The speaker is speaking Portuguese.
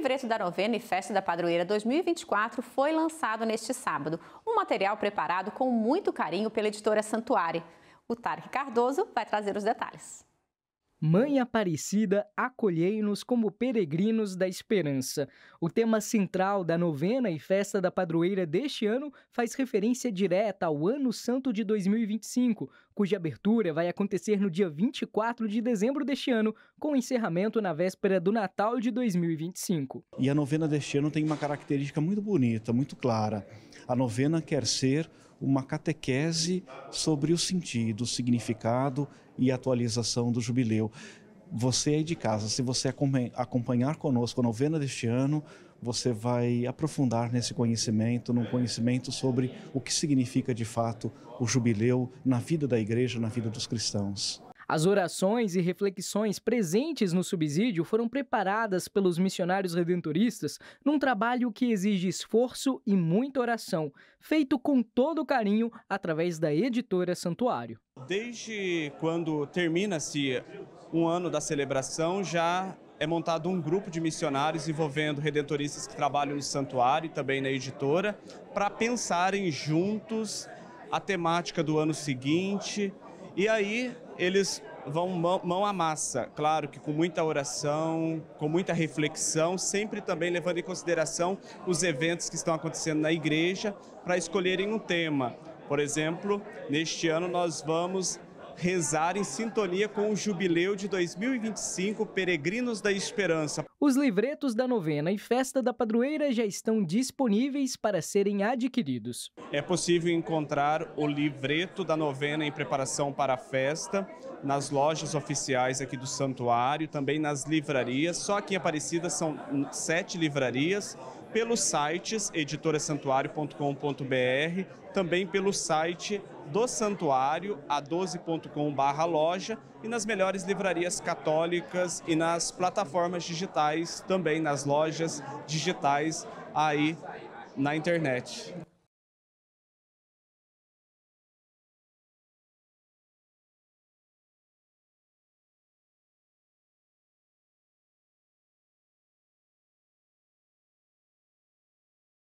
O livreto da novena e festa da padroeira 2024 foi lançado neste sábado. Um material preparado com muito carinho pela editora Santuário. O Tarque Cardoso vai trazer os detalhes. Mãe Aparecida, acolhei-nos como peregrinos da esperança. O tema central da novena e festa da padroeira deste ano faz referência direta ao Ano Santo de 2025, cuja abertura vai acontecer no dia 24 de dezembro deste ano, com encerramento na véspera do Natal de 2025. E a novena deste ano tem uma característica muito bonita, muito clara. A novena quer ser uma catequese sobre o sentido, o significado e atualização do jubileu. Você aí de casa, se você acompanhar conosco a novena deste ano, você vai aprofundar nesse conhecimento, num conhecimento sobre o que significa de fato o jubileu na vida da igreja, na vida dos cristãos. As orações e reflexões presentes no subsídio foram preparadas pelos missionários redentoristas num trabalho que exige esforço e muita oração, feito com todo carinho através da editora Santuário. Desde quando termina-se um ano da celebração, já é montado um grupo de missionários envolvendo redentoristas que trabalham no santuário e também na editora, para pensarem juntos a temática do ano seguinte, e aí eles vão mão, à massa, claro que com muita oração, com muita reflexão, sempre também levando em consideração os eventos que estão acontecendo na igreja para escolherem um tema. Por exemplo, neste ano nós vamos rezar em sintonia com o jubileu de 2025 Peregrinos da Esperança. Os livretos da novena e festa da padroeira já estão disponíveis para serem adquiridos. É possível encontrar o livreto da novena em preparação para a festa nas lojas oficiais aqui do santuário, também nas livrarias. Só aqui em Aparecida são sete livrarias pelos sites editorasantuário.com.br, também pelo site do Santuário, a12.com.br loja, e nas melhores livrarias católicas e nas plataformas digitais, também nas lojas digitais aí na internet.